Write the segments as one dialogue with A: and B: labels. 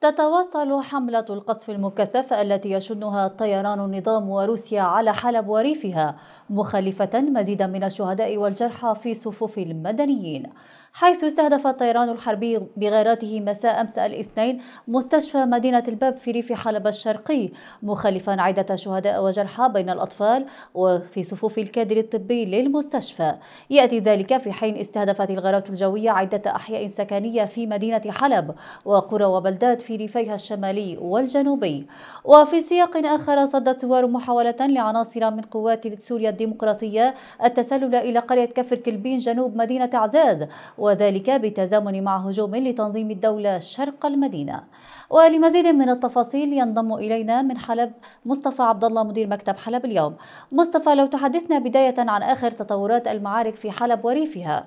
A: تتواصل حملة القصف المكثفة التي يشنها طيران النظام وروسيا على حلب وريفها مخلفة مزيدا من الشهداء والجرحى في صفوف المدنيين حيث استهدف الطيران الحربي بغاراته مساء أمس الاثنين مستشفى مدينة الباب في ريف حلب الشرقي مخلفا عدة شهداء وجرحى بين الأطفال وفي صفوف الكادر الطبي للمستشفى يأتي ذلك في حين استهدفت الغارات الجوية عدة أحياء سكنية في مدينة حلب وقرى وبلدات في في ريفيها الشمالي والجنوبي وفي سياق آخر صدت ثوار محاولة لعناصر من قوات سوريا الديمقراطية التسلل إلى قرية كفر كلبين جنوب مدينة عزاز وذلك بالتزامن مع هجوم لتنظيم الدولة شرق المدينة ولمزيد من التفاصيل ينضم إلينا من حلب مصطفى عبد الله مدير مكتب حلب اليوم مصطفى لو تحدثنا بداية عن آخر تطورات المعارك في حلب وريفها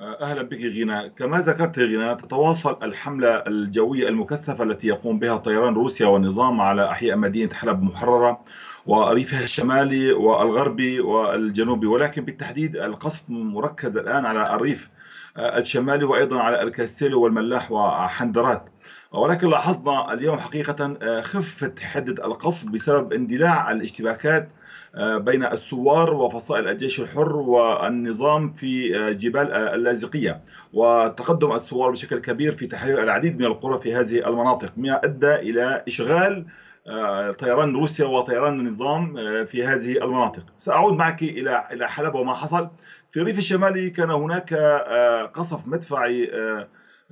B: أهلا بك غينا كما ذكرت غينا تتواصل الحملة الجوية المكثفة التي يقوم بها طيران روسيا والنظام على أحياء مدينة حلب محررة وريفها الشمالي والغربي والجنوبي ولكن بالتحديد القصف مركز الآن على الريف الشمالي وأيضا على الكاستيلو والملاح وحندرات ولكن لاحظنا اليوم حقيقة آه، خفت حدة القصف بسبب اندلاع الاشتباكات آه، بين الثوار وفصائل الجيش الحر والنظام في آه، جبال اللاذقية وتقدم الثوار بشكل كبير في تحرير العديد من القرى في هذه المناطق مما أدى إلى إشغال طيران روسيا وطيران النظام في هذه المناطق سأعود معك إلى إلى حلب وما حصل في الريف الشمالي كان هناك قصف مدفعي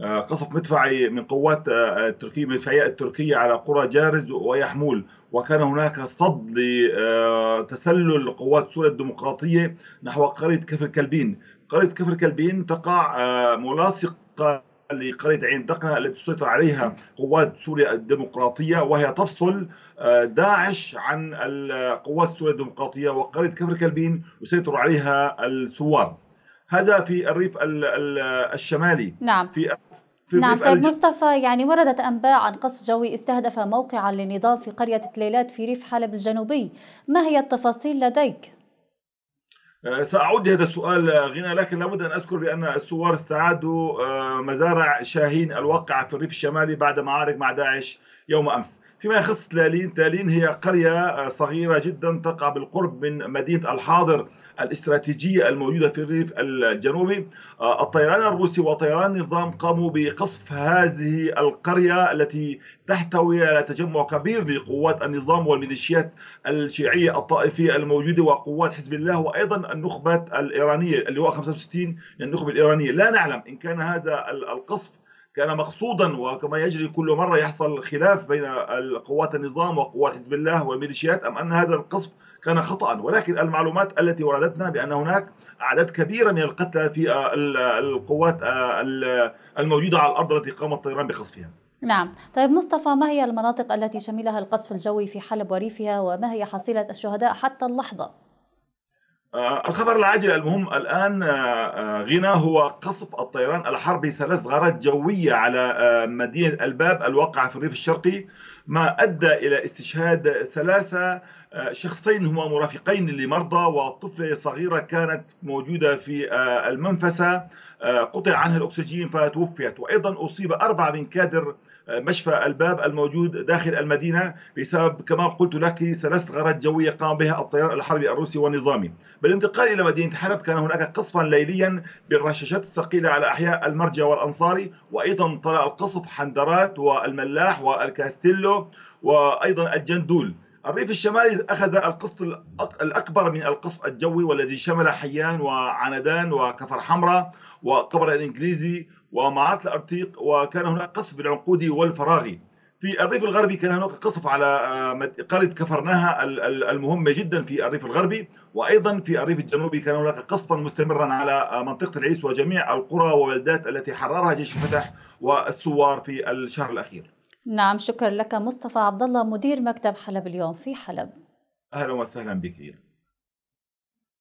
B: آه، قصف مدفعي من قوات آه، آه، التركية المدفعية التركية على قرى جارز ويحمول وكان هناك صد لتسلل قوات سوريا الديمقراطية نحو قرية كفر كلبين قرية كفر كلبين تقع ملاصقة لقرية عين دقنة التي تسيطر عليها قوات سوريا الديمقراطية وهي تفصل داعش عن القوات السورية الديمقراطية وقرية كفر كلبين يسيطر عليها الثوار هذا في الريف الشمالي نعم في
A: في نعم طيب الج... مصطفى يعني وردت أنباء عن قصف جوي استهدف موقعا للنظام في قرية تليلات في ريف حلب الجنوبي ما هي التفاصيل لديك؟
B: أه، سأعود لهذا السؤال آه، غنى لكن لابد أن أذكر بأن الثوار استعادوا آه، مزارع شاهين الواقعة في الريف الشمالي بعد معارك مع داعش يوم أمس فيما يخص تلالين تلالين هي قرية آه، صغيرة جدا تقع بالقرب من مدينة الحاضر الاستراتيجية الموجودة في الريف الجنوبي آه، الطيران الروسي وطيران النظام قاموا بقصف هذه القرية التي تحتوي على تجمع كبير لقوات النظام والميليشيات الشيعية الطائفية الموجودة وقوات حزب الله وأيضا النخبة الإيرانية اللواء 65 يعني النخبة الإيرانية لا نعلم إن كان هذا القصف كان مقصودا وكما يجري كل مرة يحصل خلاف بين قوات النظام وقوات حزب الله والميليشيات أم أن هذا القصف كان خطأ ولكن المعلومات التي وردتنا بأن هناك أعداد كبيرة من القتلى في القوات الموجودة على الأرض التي قام الطيران بقصفها
A: نعم طيب مصطفى ما هي المناطق التي شملها القصف الجوي في حلب وريفها وما هي حصيلة الشهداء حتى اللحظة؟
B: آه، الخبر العاجل المهم الآن آه، آه، غنى هو قصف الطيران الحربي ثلاث غارات جوية على مدينة الباب الواقعة في الريف الشرقي ما أدى إلى استشهاد ثلاثة شخصين هما مرافقين لمرضى وطفلة صغيرة كانت موجودة في المنفسة قطع عنها الأكسجين فتوفيت وأيضا أصيب أربعة من كادر مشفى الباب الموجود داخل المدينة بسبب كما قلت لك ثلاث غارات جوية قام بها الطيران الحربي الروسي والنظامي بالانتقال إلى مدينة حلب كان هناك قصفا ليليا بالرشاشات الثقيلة على أحياء المرجع والأنصاري وأيضا طلع القصف حندرات والملاح والكاستيلو وأيضا الجندول الريف الشمالي أخذ القسط الأكبر من القصف الجوي والذي شمل حيان وعنادان وكفر حمراء وقبر الإنجليزي ومعارة الأرتيق وكان هناك قصف بالعنقودي والفراغي في الريف الغربي كان هناك قصف على آه، قرية كفرناها المهمة جدا في الريف الغربي وأيضا في الريف الجنوبي كان هناك قصفا مستمرا على آه، منطقة العيس وجميع القرى والبلدات التي حررها جيش الفتح والثوار في الشهر الأخير
A: نعم شكرا لك مصطفى عبد الله مدير مكتب حلب اليوم في حلب
B: اهلا وسهلا بك